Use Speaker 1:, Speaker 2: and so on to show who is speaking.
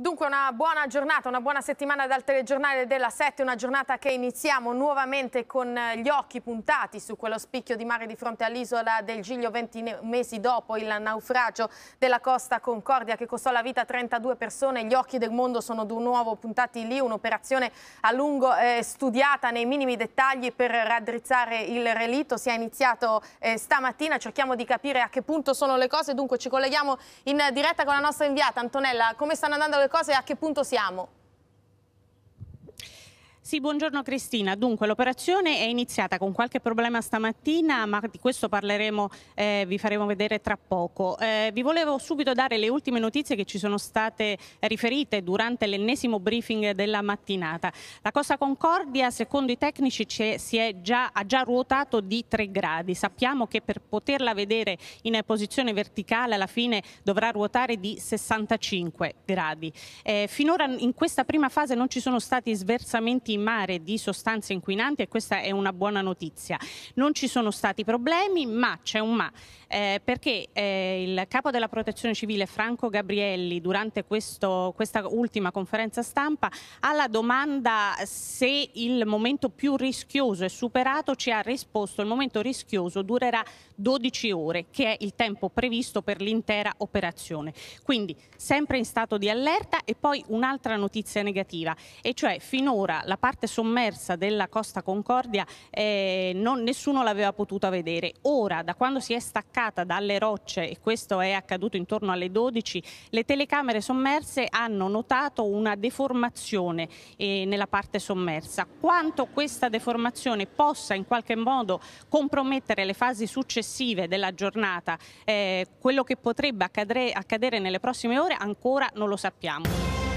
Speaker 1: Dunque una buona giornata, una buona settimana dal telegiornale della 7, una giornata che iniziamo nuovamente con eh, gli occhi puntati su quello spicchio di mare di fronte all'isola del Giglio 20 mesi dopo il naufragio della Costa Concordia che costò la vita a 32 persone. Gli occhi del mondo sono di nuovo puntati lì, un'operazione a lungo eh, studiata nei minimi dettagli per raddrizzare il relitto. Si è iniziato eh, stamattina, cerchiamo di capire a che punto sono le cose, dunque ci colleghiamo in diretta con la nostra inviata Antonella. Come stanno andando le cose e a che punto siamo?
Speaker 2: Sì, buongiorno Cristina. Dunque l'operazione è iniziata con qualche problema stamattina, ma di questo parleremo, eh, vi faremo vedere tra poco. Eh, vi volevo subito dare le ultime notizie che ci sono state riferite durante l'ennesimo briefing della mattinata. La Costa Concordia, secondo i tecnici, è, è già, ha già ruotato di 3 gradi. Sappiamo che per poterla vedere in posizione verticale alla fine dovrà ruotare di 65 gradi. Eh, finora in questa prima fase non ci sono stati sversamenti in mare di sostanze inquinanti e questa è una buona notizia. Non ci sono stati problemi, ma c'è un ma, eh, perché eh, il capo della protezione civile Franco Gabrielli durante questo, questa ultima conferenza stampa alla domanda se il momento più rischioso è superato ci ha risposto il momento rischioso durerà 12 ore, che è il tempo previsto per l'intera operazione. Quindi sempre in stato di allerta e poi un'altra notizia negativa, e cioè finora la parte parte sommersa della Costa Concordia eh, non, nessuno l'aveva potuta vedere. Ora, da quando si è staccata dalle rocce, e questo è accaduto intorno alle 12, le telecamere sommerse hanno notato una deformazione eh, nella parte sommersa. Quanto questa deformazione possa in qualche modo compromettere le fasi successive della giornata, eh, quello che potrebbe accadere, accadere nelle prossime ore ancora non lo sappiamo.